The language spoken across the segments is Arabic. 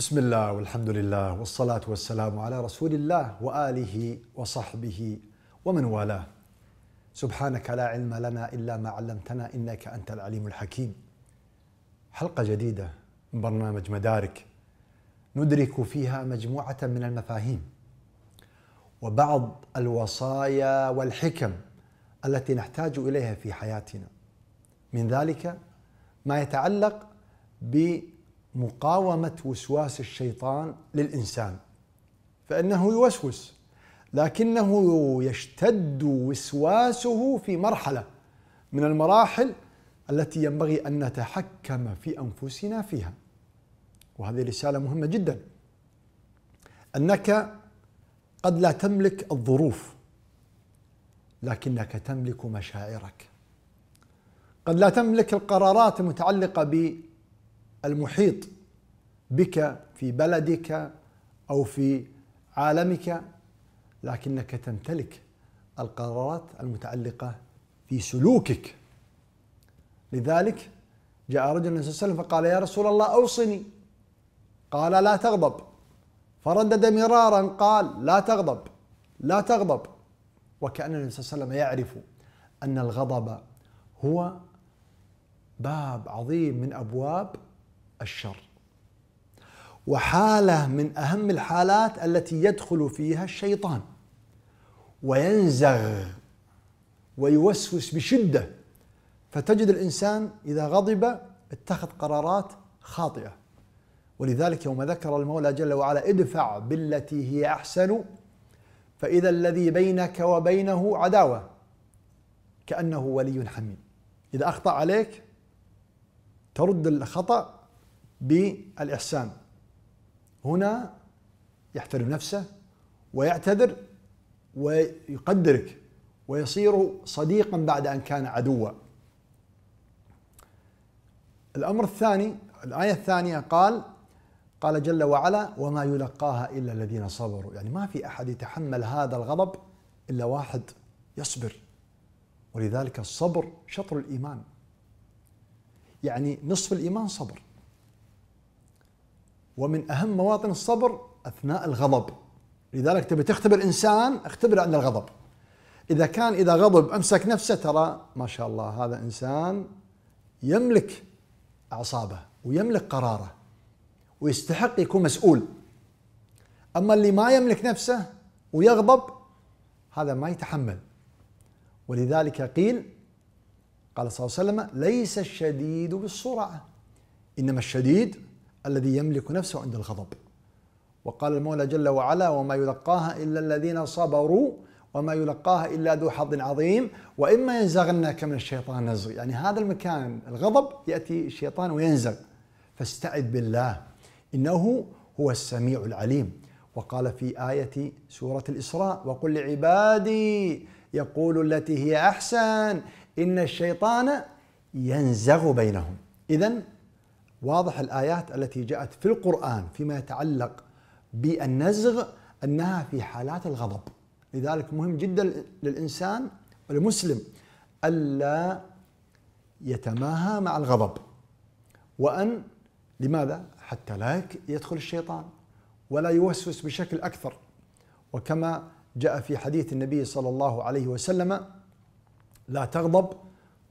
بسم الله والحمد لله والصلاة والسلام على رسول الله وآله وصحبه ومن والاه سبحانك لا علم لنا إلا ما علمتنا إنك أنت العليم الحكيم حلقة جديدة من برنامج مدارك ندرك فيها مجموعة من المفاهيم وبعض الوصايا والحكم التي نحتاج إليها في حياتنا من ذلك ما يتعلق ب مقاومه وسواس الشيطان للانسان فانه يوسوس لكنه يشتد وسواسه في مرحله من المراحل التي ينبغي ان نتحكم في انفسنا فيها وهذه رساله مهمه جدا انك قد لا تملك الظروف لكنك تملك مشاعرك قد لا تملك القرارات المتعلقه المحيط بك في بلدك او في عالمك لكنك تمتلك القرارات المتعلقه في سلوكك لذلك جاء رجل النبي صلى الله عليه وسلم فقال يا رسول الله اوصني قال لا تغضب فردد مرارا قال لا تغضب لا تغضب وكأن النبي صلى الله عليه وسلم يعرف أن الغضب هو باب عظيم من أبواب الشر وحاله من اهم الحالات التي يدخل فيها الشيطان وينزغ ويوسوس بشده فتجد الانسان اذا غضب اتخذ قرارات خاطئه ولذلك يوم ذكر المولى جل وعلا ادفع بالتي هي احسن فاذا الذي بينك وبينه عداوه كانه ولي حميم اذا اخطا عليك ترد الخطا بالإحسان هنا يحترم نفسه ويعتذر ويقدرك ويصير صديقا بعد أن كان عدوا الأمر الثاني الآية الثانية قال قال جل وعلا وما يلقاها إلا الذين صبروا يعني ما في أحد يتحمل هذا الغضب إلا واحد يصبر ولذلك الصبر شطر الإيمان يعني نصف الإيمان صبر ومن اهم مواطن الصبر اثناء الغضب لذلك تبي تختبر انسان اختبره عند الغضب اذا كان اذا غضب امسك نفسه ترى ما شاء الله هذا انسان يملك اعصابه ويملك قراره ويستحق يكون مسؤول اما اللي ما يملك نفسه ويغضب هذا ما يتحمل ولذلك قيل قال صلى الله عليه وسلم ليس الشديد بالسرعه انما الشديد الذي يملك نفسه عند الغضب وقال المولى جل وعلا وما يلقاها إلا الذين صبروا وما يلقاها إلا ذو حظ عظيم وإما ينزغنك من الشيطان نزغ يعني هذا المكان الغضب يأتي الشيطان وينزغ فاستعذ بالله إنه هو السميع العليم وقال في آية سورة الإسراء وقل لعبادي يقول التي هي أحسن إن الشيطان ينزغ بينهم إذا واضح الآيات التي جاءت في القرآن فيما يتعلق بالنزغ أنها في حالات الغضب لذلك مهم جدا للإنسان والمسلم ألا يتماهى مع الغضب وأن لماذا؟ حتى لا يدخل الشيطان ولا يوسوس بشكل أكثر وكما جاء في حديث النبي صلى الله عليه وسلم لا تغضب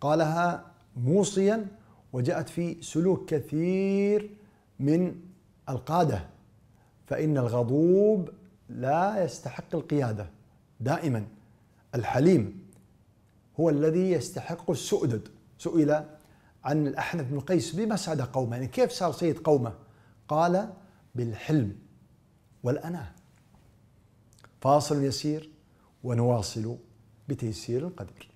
قالها موصيا وجاءت في سلوك كثير من القادة فإن الغضوب لا يستحق القيادة دائما الحليم هو الذي يستحق السؤدد سئل عن الأحنف بن قيس بما سعد قومه يعني كيف صار سيد قومه قال بالحلم والأناة فاصل يسير ونواصل بتيسير القدر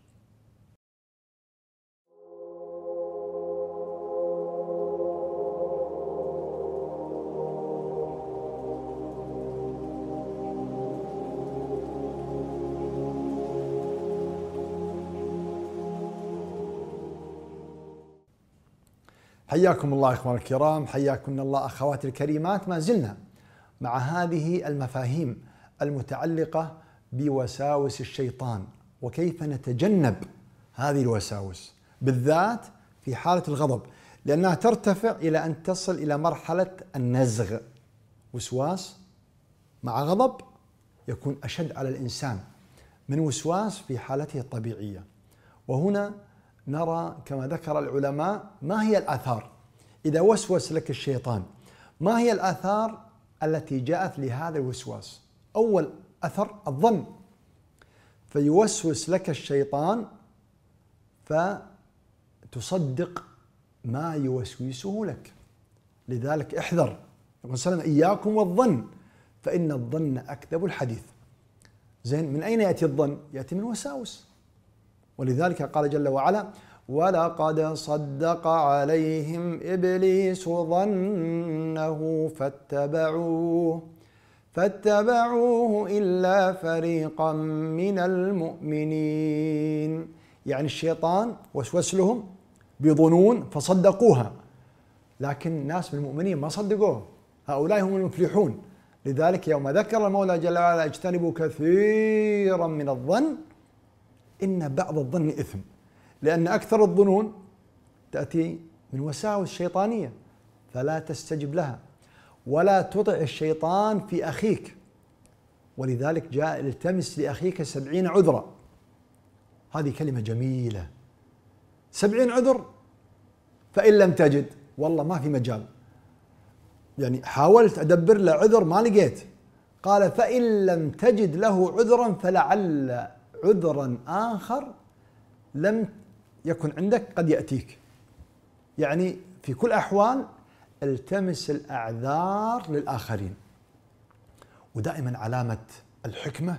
حياكم الله اخواني الكرام، حياكم الله اخواتي الكريمات، ما زلنا مع هذه المفاهيم المتعلقه بوساوس الشيطان وكيف نتجنب هذه الوساوس بالذات في حاله الغضب لانها ترتفع الى ان تصل الى مرحله النزغ. وسواس مع غضب يكون اشد على الانسان من وسواس في حالته الطبيعيه. وهنا نرى كما ذكر العلماء ما هي الآثار إذا وسوس لك الشيطان ما هي الآثار التي جاءت لهذا الوسواس أول أثر الظن فيوسوس لك الشيطان فتصدق ما يوسوسه لك لذلك احذر يقول صلى الله عليه وسلم إياكم والظن فإن الظن أكذب الحديث زين من أين يأتي الظن؟ يأتي من وساوس ولذلك قال جل وعلا ولقد صدق عليهم ابليس ظنه فاتبعوه فاتبعوه الا فريقا من المؤمنين يعني الشيطان وسوس لهم بظنون فصدقوها لكن ناس من المؤمنين ما صدقوه هؤلاء هم المفلحون لذلك يوم ذكر المولى جل وعلا اجتنبوا كثيرا من الظن إن بعض الظن إثم لأن أكثر الظنون تأتي من وساوس شيطانية فلا تستجب لها ولا تطع الشيطان في أخيك ولذلك جاء التمس لأخيك سبعين عذرا هذه كلمة جميلة سبعين عذر فإن لم تجد والله ما في مجال يعني حاولت أدبر له عذر ما لقيت قال فإن لم تجد له عذرا فلعل عذرا آخر لم يكن عندك قد يأتيك يعني في كل أحوال التمس الأعذار للآخرين ودائما علامة الحكمة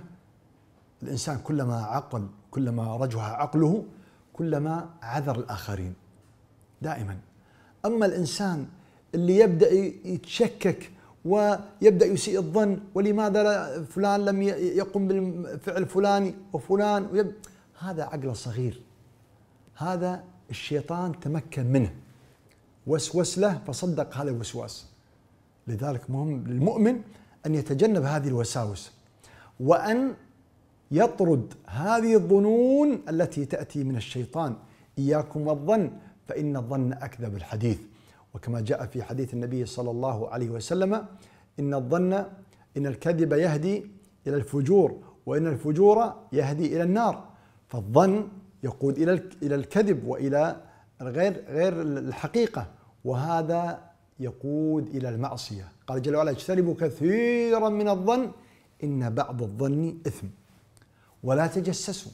الإنسان كلما عقل كلما رجح عقله كلما عذر الآخرين دائما أما الإنسان اللي يبدأ يتشكك ويبدا يسيء الظن ولماذا فلان لم يقم بالفعل فلاني وفلان ويب... هذا عقله صغير هذا الشيطان تمكن منه وسوس له فصدق هذا الوسواس لذلك مهم للمؤمن ان يتجنب هذه الوساوس وان يطرد هذه الظنون التي تاتي من الشيطان اياكم والظن فان الظن اكذب الحديث وكما جاء في حديث النبي صلى الله عليه وسلم إن الظن إن الكذب يهدي إلى الفجور وإن الفجور يهدي إلى النار فالظن يقود إلى إلى الكذب وإلى غير غير الحقيقة وهذا يقود إلى المعصية قال جل وعلا اجتنبوا كثيرا من الظن إن بعض الظن إثم ولا تجسسوا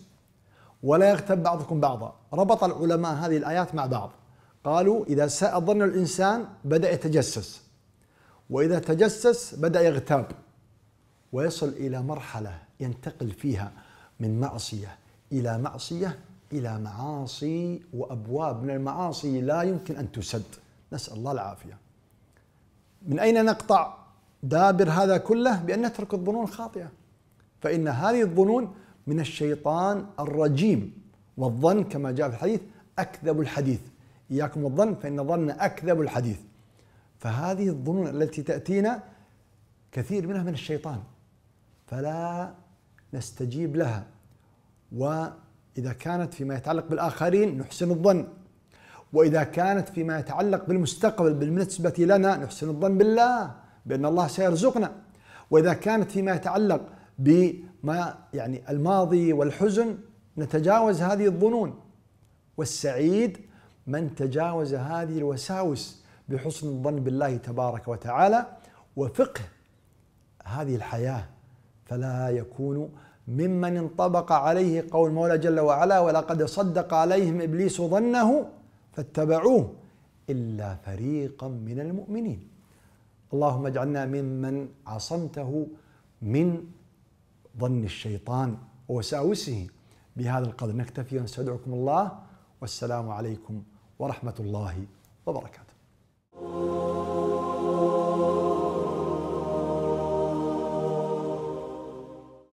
ولا يغتب بعضكم بعضا ربط العلماء هذه الآيات مع بعض قالوا إذا ساء ظن الإنسان بدأ يتجسس وإذا تجسس بدأ يغتاب ويصل إلى مرحلة ينتقل فيها من معصية إلى معصية إلى معاصي وأبواب من المعاصي لا يمكن أن تسد نسأل الله العافية من أين نقطع دابر هذا كله بأن نترك الظنون الخاطئة فإن هذه الظنون من الشيطان الرجيم والظن كما جاء في الحديث أكذب الحديث إياكم والظن فإن الظن أكذب الحديث فهذه الظنون التي تأتينا كثير منها من الشيطان فلا نستجيب لها وإذا كانت فيما يتعلق بالآخرين نحسن الظن وإذا كانت فيما يتعلق بالمستقبل بالنسبة لنا نحسن الظن بالله بأن الله سيرزقنا وإذا كانت فيما يتعلق بما يعني الماضي والحزن نتجاوز هذه الظنون والسعيد من تجاوز هذه الوساوس بحسن الظن بالله تبارك وتعالى وفقه هذه الحياه فلا يكون ممن انطبق عليه قول مولى جل وعلا ولقد صدق عليهم ابليس ظنه فاتبعوه الا فريقا من المؤمنين اللهم اجعلنا ممن عصمته من ظن الشيطان ووساوسه بهذا القدر نكتفي ونستودعكم الله والسلام عليكم ورحمة الله وبركاته